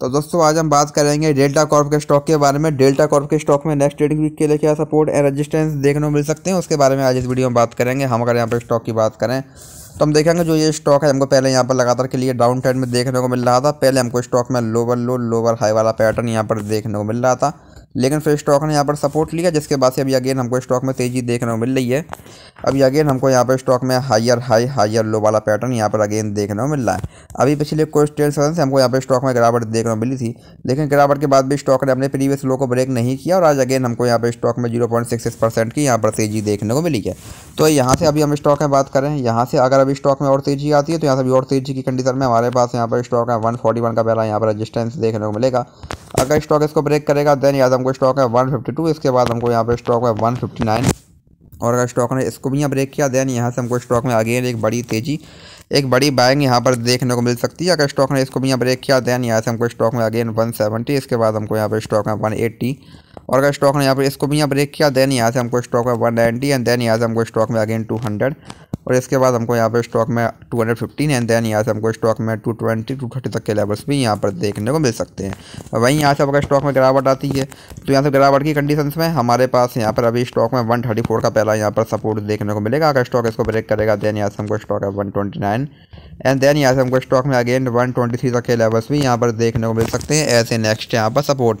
तो दोस्तों आज हम बात करेंगे डेल्टा कॉर्प के स्टॉक के बारे में डेल्टा कॉर्प के स्टॉक में नेक्स्ट ट्रेडिंग वीक के लिए क्या सपोर्ट एंड रेजिस्टेंस देखने को मिल सकते हैं उसके बारे में आज इस वीडियो में बात करेंगे हम अगर यहाँ पर स्टॉक की बात करें तो हम देखेंगे जो ये स्टॉक है हमको पहले यहाँ पर लगातार के लिए डाउन ट्रेंड में देखने को मिल रहा था पहले हमको स्टॉक में लोअर लो लोअर हाई वाला पैटर्न यहाँ पर देखने को मिल रहा था लेकिन फिर स्टॉक ने यहाँ पर सपोर्ट लिया जिसके बाद से अभी अगेन हमको स्टॉक में तेज़ी देखने को मिल रही है अभी अगेन हमको यहाँ पर स्टॉक में हायर हाई हायर लो वाला पैटर्न यहाँ पर अगेन देखने को मिल रहा है अभी पिछले कुछ ट्रेड सेशन से हमको यहाँ पर स्टॉक में गिरावट देखने को मिली थी लेकिन गिरावट के बाद भी स्टॉक ने अपने प्रीवियस लो को ब्रेक नहीं किया और आज अगेन हमको यहाँ पर स्टॉक में जीरो की यहाँ पर तेज़ी देखने को मिली है तो यहाँ से अभी हम स्टॉक में बात करें यहाँ से अगर अभी स्टॉक में और तेज़ी आती है तो यहाँ से अभी और तेज़ी की कंडीशन में हमारे पास यहाँ पर स्टॉक है वन का पहला यहाँ पर रजिस्टेंस देखने को मिलेगा अगर स्टॉक इसको ब्रेक करेगा देन याद हमको स्टॉक है 152 इसके बाद हमको यहाँ पे स्टॉक है 159 और अगर स्टॉक ने इसको भी यहाँ ब्रेक किया देन यहाँ से हमको स्टॉक में अगेन एक बड़ी तेज़ी एक बड़ी बाइंग यहाँ पर देखने को मिल सकती है अगर स्टॉक ने इसको भी यहाँ ब्रेक किया देन यहाँ से हमको स्टॉक में अगेन 170 इसके बाद हमको यहाँ पर स्टॉक है 180 और अगर स्टॉक ने यहाँ पर इसको भी यहाँ ब्रेक किया देन यहाँ से हमको स्टॉक है वन एंड देन यहाँ से हमको स्टॉक में अगेन टू और इसके बाद हमको यहाँ पर स्टॉक में 215 एंड देन यहाँ से हमको स्टॉक में 220 ट्वेंटी तक के लेवल्स भी यहाँ पर देखने को मिल सकते हैं वहीं यहाँ से अगर स्टॉक में गिरावट आती है तो यहाँ से गिरावट की कंडीशंस में हमारे पास यहाँ पर अभी स्टॉक में 134 का पहला यहाँ पर सपोर्ट देखने को मिलेगा अगर स्टॉक इसको ब्रेक करेगा देन यहाँ से हमको स्टॉक है वन एंड देन यहाँ से हमको स्टॉक में अगेन वन तक के लेवल्स भी यहाँ पर देखने को मिल सकते हैं ऐसे नेक्स्ट यहाँ पर सपोर्ट